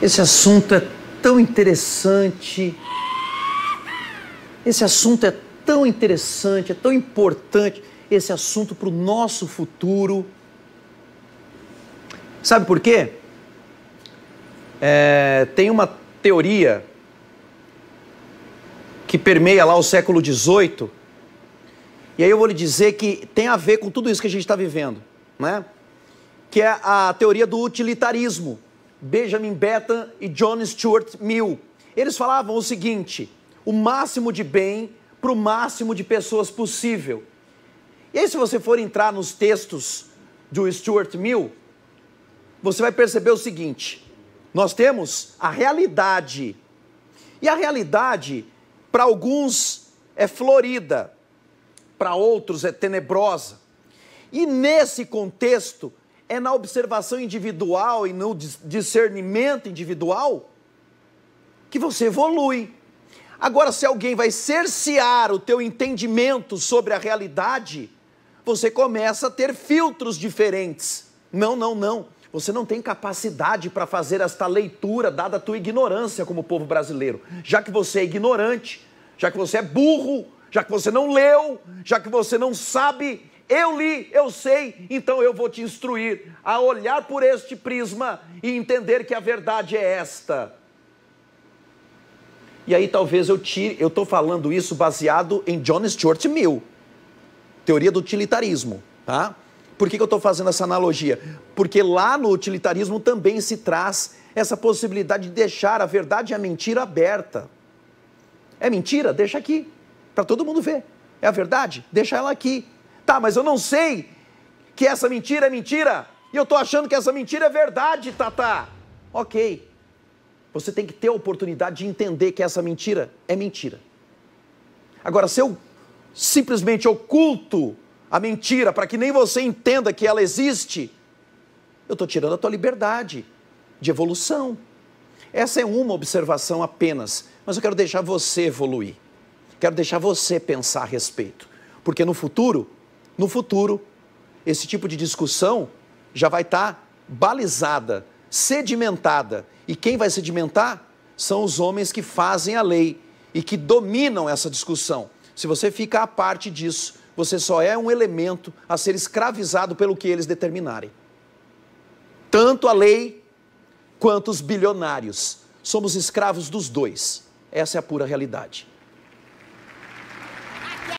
Esse assunto é tão interessante. Esse assunto é tão interessante, é tão importante esse assunto para o nosso futuro. Sabe por quê? É, tem uma teoria que permeia lá o século XVIII, e aí eu vou lhe dizer que tem a ver com tudo isso que a gente está vivendo, né? que é a teoria do utilitarismo. Benjamin Bethan e John Stuart Mill. Eles falavam o seguinte: o máximo de bem para o máximo de pessoas possível. E aí, se você for entrar nos textos do Stuart Mill, você vai perceber o seguinte: nós temos a realidade. E a realidade, para alguns, é florida, para outros, é tenebrosa. E nesse contexto, é na observação individual e no discernimento individual que você evolui. Agora, se alguém vai cercear o teu entendimento sobre a realidade, você começa a ter filtros diferentes. Não, não, não. Você não tem capacidade para fazer esta leitura, dada a tua ignorância como povo brasileiro. Já que você é ignorante, já que você é burro, já que você não leu, já que você não sabe, eu li, eu sei, então eu vou te instruir a olhar por este prisma e entender que a verdade é esta. E aí talvez eu tire, eu estou falando isso baseado em John Stuart Mill, teoria do utilitarismo, tá? Por que, que eu estou fazendo essa analogia? Porque lá no utilitarismo também se traz essa possibilidade de deixar a verdade e a mentira aberta. É mentira? Deixa aqui, para todo mundo ver. É a verdade? Deixa ela aqui. Tá, mas eu não sei que essa mentira é mentira. E eu estou achando que essa mentira é verdade, Tata. Ok. Você tem que ter a oportunidade de entender que essa mentira é mentira. Agora, se eu simplesmente oculto a mentira para que nem você entenda que ela existe, eu estou tirando a tua liberdade de evolução. Essa é uma observação apenas, mas eu quero deixar você evoluir. Quero deixar você pensar a respeito. Porque no futuro, no futuro, esse tipo de discussão já vai estar tá balizada, sedimentada. E quem vai sedimentar são os homens que fazem a lei e que dominam essa discussão. Se você fica à parte disso, você só é um elemento a ser escravizado pelo que eles determinarem. Tanto a lei quanto os bilionários. Somos escravos dos dois. Essa é a pura realidade.